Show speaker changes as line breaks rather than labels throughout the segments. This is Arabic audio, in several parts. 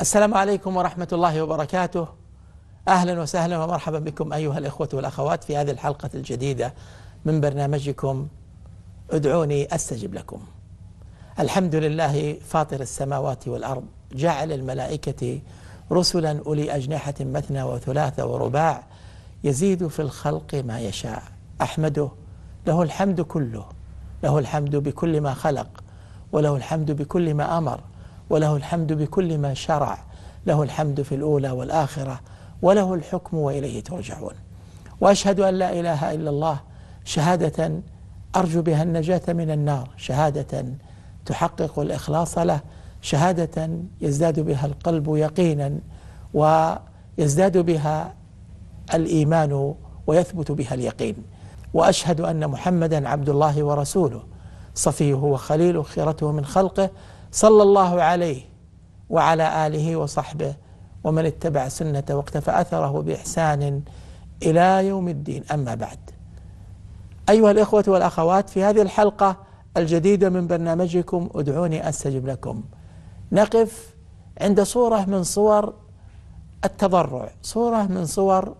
السلام عليكم ورحمة الله وبركاته أهلا وسهلا ومرحبا بكم أيها الإخوة والأخوات في هذه الحلقة الجديدة من برنامجكم ادعوني أستجب لكم الحمد لله فاطر السماوات والأرض جعل الملائكة رسلا أولي أجنحة مثنى وثلاث ورباع يزيد في الخلق ما يشاء أحمده له الحمد كله له الحمد بكل ما خلق وله الحمد بكل ما أمر وله الحمد بكل ما شرع له الحمد في الأولى والآخرة وله الحكم وإليه ترجعون وأشهد أن لا إله إلا الله شهادة أرجو بها النجاة من النار شهادة تحقق الإخلاص له شهادة يزداد بها القلب يقينا ويزداد بها الإيمان ويثبت بها اليقين وأشهد أن محمدا عبد الله ورسوله صفيه وخليله خيرته من خلقه صلى الله عليه وعلى آله وصحبه ومن اتبع سنته واقتفى أثره بإحسان إلى يوم الدين أما بعد أيها الإخوة والأخوات في هذه الحلقة الجديدة من برنامجكم ادعوني أستجب لكم نقف عند صورة من صور التضرع صورة من صور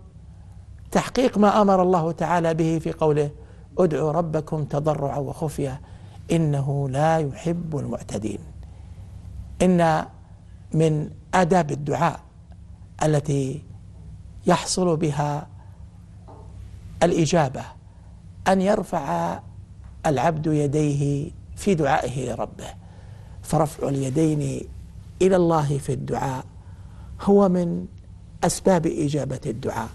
تحقيق ما أمر الله تعالى به في قوله ادعوا ربكم تضرعا وخفيه انه لا يحب المعتدين إن من آداب الدعاء التي يحصل بها الإجابة أن يرفع العبد يديه في دعائه لربه فرفع اليدين إلى الله في الدعاء هو من أسباب إجابة الدعاء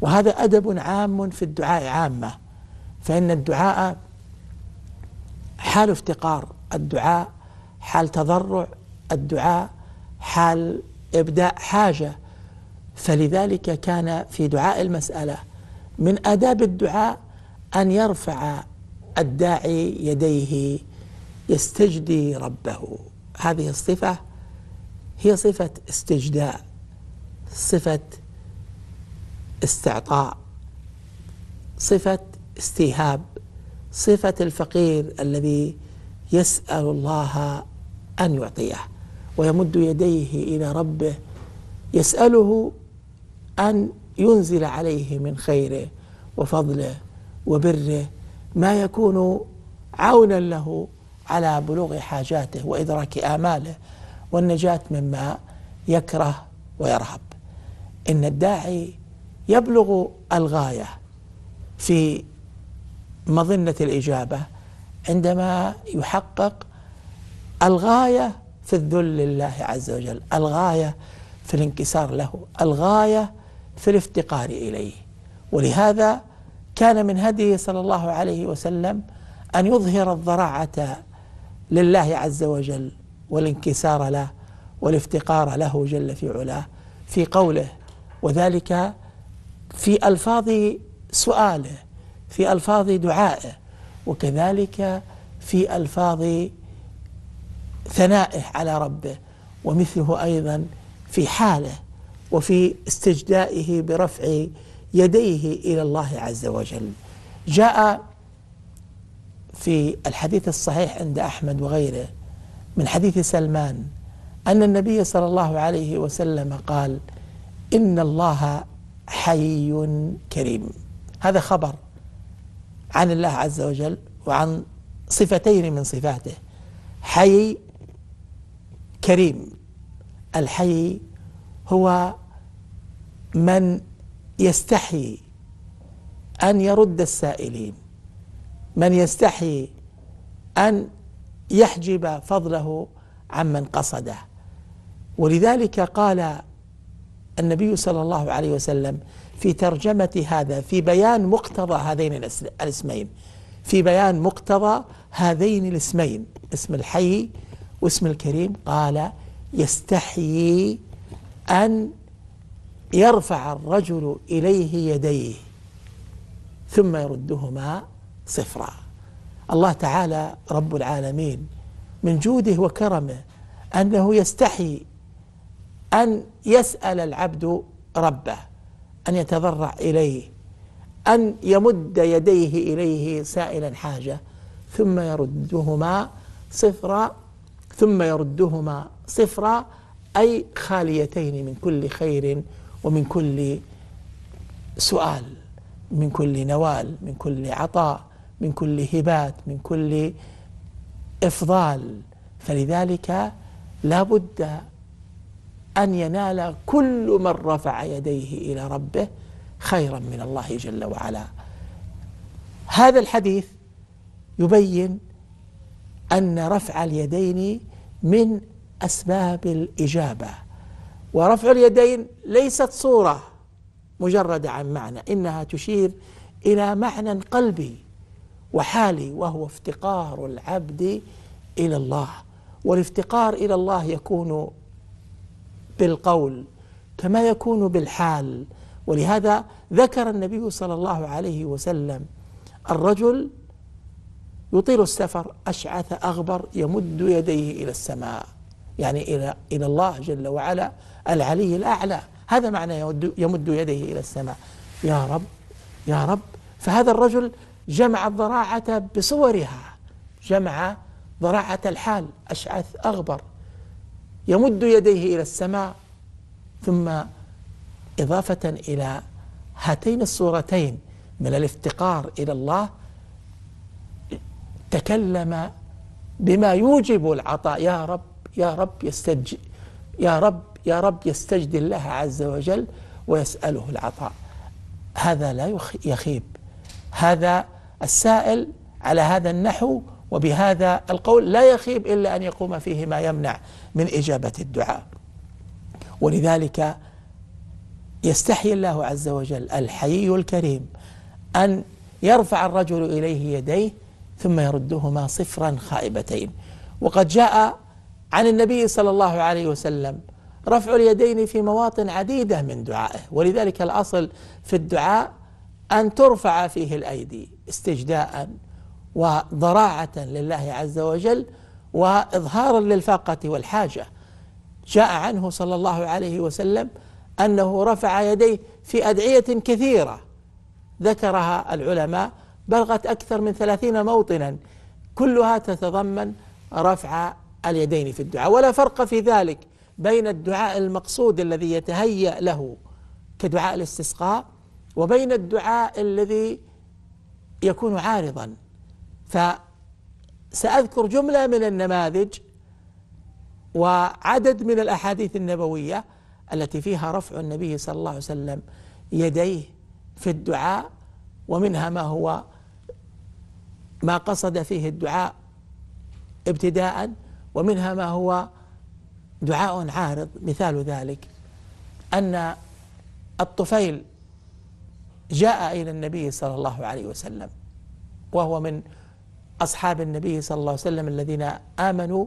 وهذا أدب عام في الدعاء عامة فإن الدعاء حال افتقار الدعاء حال تضرع الدعاء حال إبداء حاجة فلذلك كان في دعاء المسألة من آداب الدعاء أن يرفع الداعي يديه يستجدي ربه هذه الصفة هي صفة استجداء صفة استعطاء صفة استيهاب صفة الفقير الذي يسأل الله أن يعطيه ويمد يديه إلى ربه يسأله أن ينزل عليه من خيره وفضله وبره ما يكون عونا له على بلوغ حاجاته وإدراك آماله والنجاة مما يكره ويرهب إن الداعي يبلغ الغاية في مظنة الإجابة عندما يحقق الغاية في الذل لله عز وجل الغاية في الانكسار له الغاية في الافتقار إليه ولهذا كان من هديه صلى الله عليه وسلم أن يظهر الضراعة لله عز وجل والانكسار له والافتقار له جل في علاه في قوله وذلك في ألفاظ سؤاله في ألفاظ دعائه وكذلك في ألفاظ ثنائه على ربه ومثله ايضا في حاله وفي استجدائه برفع يديه الى الله عز وجل جاء في الحديث الصحيح عند احمد وغيره من حديث سلمان ان النبي صلى الله عليه وسلم قال ان الله حي كريم هذا خبر عن الله عز وجل وعن صفتين من صفاته حي كريم الحي هو من يستحي ان يرد السائلين من يستحي ان يحجب فضله عمن قصده ولذلك قال النبي صلى الله عليه وسلم في ترجمه هذا في بيان مقتضى هذين الاسمين في بيان مقتضى هذين الاسمين اسم الحي واسم الكريم قال يستحيي أن يرفع الرجل إليه يديه ثم يردهما صفرا الله تعالى رب العالمين من جوده وكرمه أنه يستحي أن يسأل العبد ربه أن يتضرع إليه أن يمد يديه إليه سائلا حاجة ثم يردهما صفرا ثم يردهما صفرا أي خاليتين من كل خير ومن كل سؤال من كل نوال من كل عطاء من كل هبات من كل إفضال فلذلك لا بد أن ينال كل من رفع يديه إلى ربه خيرا من الله جل وعلا هذا الحديث يبين أن رفع اليدين من أسباب الإجابة ورفع اليدين ليست صورة مجردة عن معنى إنها تشير إلى معنى قلبي وحالي وهو افتقار العبد إلى الله والافتقار إلى الله يكون بالقول كما يكون بالحال ولهذا ذكر النبي صلى الله عليه وسلم الرجل يطيل السفر أشعث أغبر يمد يديه إلى السماء يعني إلى إلى الله جل وعلا العلي الأعلى هذا معنى يمد يديه إلى السماء يا رب يا رب فهذا الرجل جمع الضراعة بصورها جمع ضراعة الحال أشعث أغبر يمد يديه إلى السماء ثم إضافة إلى هاتين الصورتين من الافتقار إلى الله تكلم بما يوجب العطاء يا رب يا رب يستج يا رب يا رب يستجد الله عز وجل ويسأله العطاء هذا لا يخيب هذا السائل على هذا النحو وبهذا القول لا يخيب إلا أن يقوم فيه ما يمنع من إجابة الدعاء ولذلك يستحي الله عز وجل الحي الكريم أن يرفع الرجل إليه يديه ثم يردهما صفرا خائبتين وقد جاء عن النبي صلى الله عليه وسلم رفع اليدين في مواطن عديدة من دعائه ولذلك الأصل في الدعاء أن ترفع فيه الأيدي استجداء وضراعة لله عز وجل وإظهارا للفاقة والحاجة جاء عنه صلى الله عليه وسلم أنه رفع يديه في أدعية كثيرة ذكرها العلماء بلغت أكثر من ثلاثين موطنا كلها تتضمن رفع اليدين في الدعاء ولا فرق في ذلك بين الدعاء المقصود الذي يتهيأ له كدعاء الاستسقاء وبين الدعاء الذي يكون عارضا فسأذكر جملة من النماذج وعدد من الأحاديث النبوية التي فيها رفع النبي صلى الله عليه وسلم يديه في الدعاء ومنها ما هو ما قصد فيه الدعاء ابتداء ومنها ما هو دعاء عارض مثال ذلك أن الطفيل جاء إلى النبي صلى الله عليه وسلم وهو من أصحاب النبي صلى الله عليه وسلم الذين آمنوا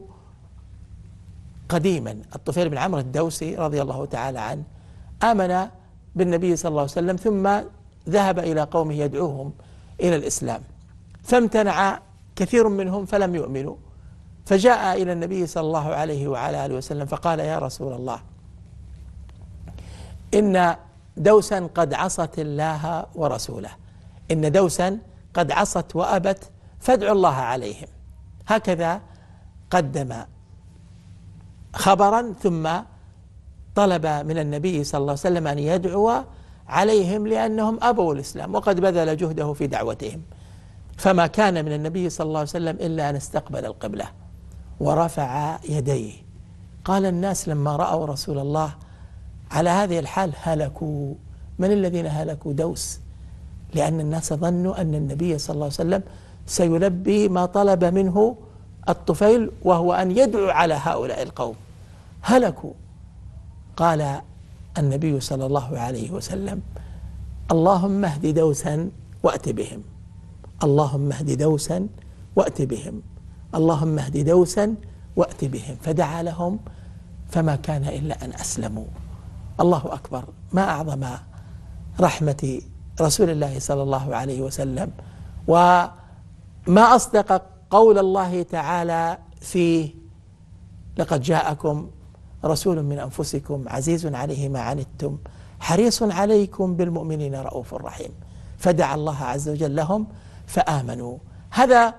قديما الطفيل بن عمرو الدوسي رضي الله تعالى عنه آمن بالنبي صلى الله عليه وسلم ثم ذهب إلى قومه يدعوهم إلى الإسلام فامتنع كثير منهم فلم يؤمنوا فجاء إلى النبي صلى الله عليه وعلى آله وسلم فقال يا رسول الله إن دوسا قد عصت الله ورسوله إن دوسا قد عصت وأبت فادعوا الله عليهم هكذا قدم خبرا ثم طلب من النبي صلى الله عليه وسلم أن يدعو عليهم لأنهم أبوا الإسلام وقد بذل جهده في دعوتهم فما كان من النبي صلى الله عليه وسلم إلا أن استقبل القبلة ورفع يديه قال الناس لما رأوا رسول الله على هذه الحال هلكوا من الذين هلكوا دوس لأن الناس ظنوا أن النبي صلى الله عليه وسلم سيلبي ما طلب منه الطفيل وهو أن يدعو على هؤلاء القوم هلكوا قال النبي صلى الله عليه وسلم اللهم اهد دوسا وأت بهم اللهم اهد دوسا وأت بهم اللهم اهد دوسا وأت بهم فدعا لهم فما كان إلا أن أسلموا الله أكبر ما أعظم رحمة رسول الله صلى الله عليه وسلم وما أصدق قول الله تعالى فيه لقد جاءكم رسول من أنفسكم عزيز عليه ما عنتم حريص عليكم بالمؤمنين رؤوف رحيم فدعا الله عز وجل لهم فآمنوا هذا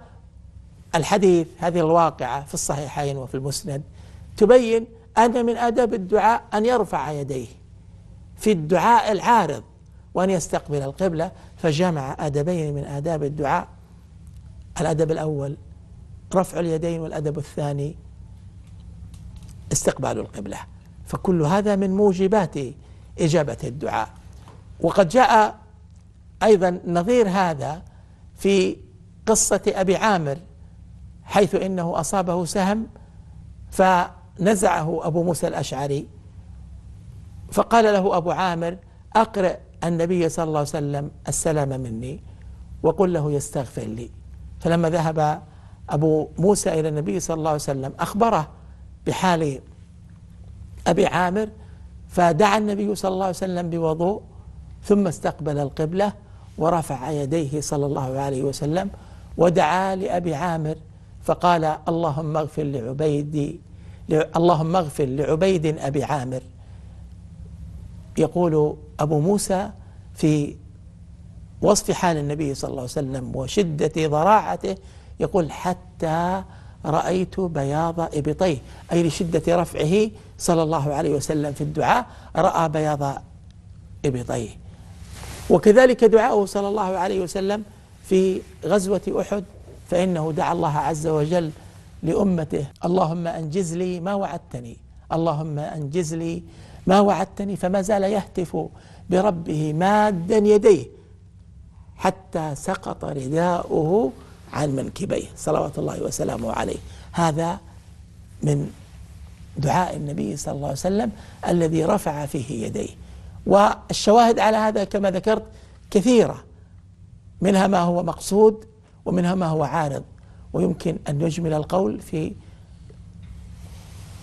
الحديث هذه الواقعة في الصحيحين وفي المسند تبين أن من آداب الدعاء أن يرفع يديه في الدعاء العارض وأن يستقبل القبلة فجمع أدبين من آداب الدعاء الأدب الأول رفع اليدين والأدب الثاني استقبال القبلة فكل هذا من موجبات إجابة الدعاء وقد جاء أيضا نظير هذا في قصة أبي عامر حيث إنه أصابه سهم فنزعه أبو موسى الأشعري فقال له أبو عامر أقرأ النبي صلى الله عليه وسلم السلام مني وقل له يستغفر لي فلما ذهب أبو موسى إلى النبي صلى الله عليه وسلم أخبره بحال أبي عامر فدعا النبي صلى الله عليه وسلم بوضوء ثم استقبل القبلة ورفع يديه صلى الله عليه وسلم ودعا لأبي عامر فقال اللهم اغفر لعبيد اللهم اغفر لعبيد أبي عامر يقول أبو موسى في وصف حال النبي صلى الله عليه وسلم وشدة ضراعته يقول حتى رأيت بياض إبطيه أي لشدة رفعه صلى الله عليه وسلم في الدعاء رأى بياض إبطيه وكذلك دعاءه صلى الله عليه وسلم في غزوة أحد فإنه دعا الله عز وجل لأمته اللهم أنجز لي ما وعدتني اللهم أنجز لي ما وعدتني فما زال يهتف بربه مادا يديه حتى سقط رداؤه عن منكبيه صلوات الله وسلامه عليه هذا من دعاء النبي صلى الله عليه وسلم الذي رفع فيه يديه والشواهد على هذا كما ذكرت كثيرة منها ما هو مقصود ومنها ما هو عارض ويمكن أن يجمل القول في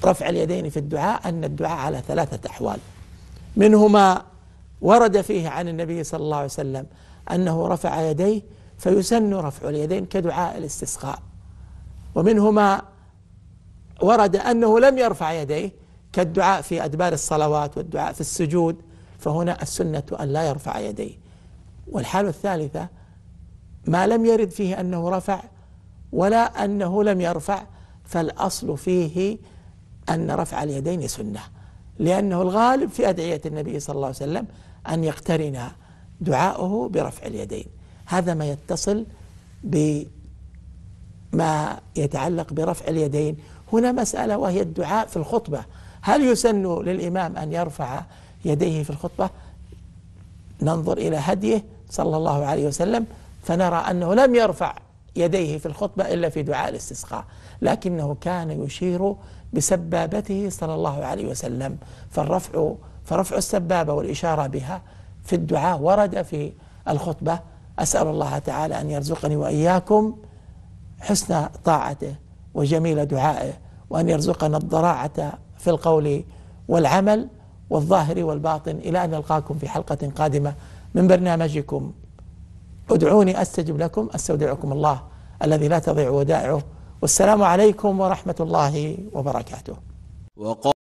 رفع اليدين في الدعاء أن الدعاء على ثلاثة أحوال منهما ورد فيه عن النبي صلى الله عليه وسلم أنه رفع يديه فيسن رفع اليدين كدعاء الاستسقاء ومنهما ورد أنه لم يرفع يديه كالدعاء في أدبار الصلوات والدعاء في السجود فهنا السنة أن لا يرفع يديه والحالة الثالثة ما لم يرد فيه أنه رفع ولا أنه لم يرفع فالأصل فيه أن رفع اليدين سنة لأنه الغالب في أدعية النبي صلى الله عليه وسلم أن يقترن دعاؤه برفع اليدين هذا ما يتصل بما يتعلق برفع اليدين هنا مسألة وهي الدعاء في الخطبة هل يسن للإمام أن يرفع يديه في الخطبة ننظر إلى هديه صلى الله عليه وسلم فنرى أنه لم يرفع يديه في الخطبة إلا في دعاء الاستسقاء لكنه كان يشير بسبابته صلى الله عليه وسلم فالرفع فرفع السبابة والإشارة بها في الدعاء ورد في الخطبة أسأل الله تعالى أن يرزقني وإياكم حسن طاعته وجميل دعائه وأن يرزقنا الضراعة في القول والعمل والظاهر والباطن إلى أن نلقاكم في حلقة قادمة من برنامجكم ادعوني أستجب لكم أستودعكم الله الذي لا تضيع ودائعه والسلام عليكم ورحمة الله وبركاته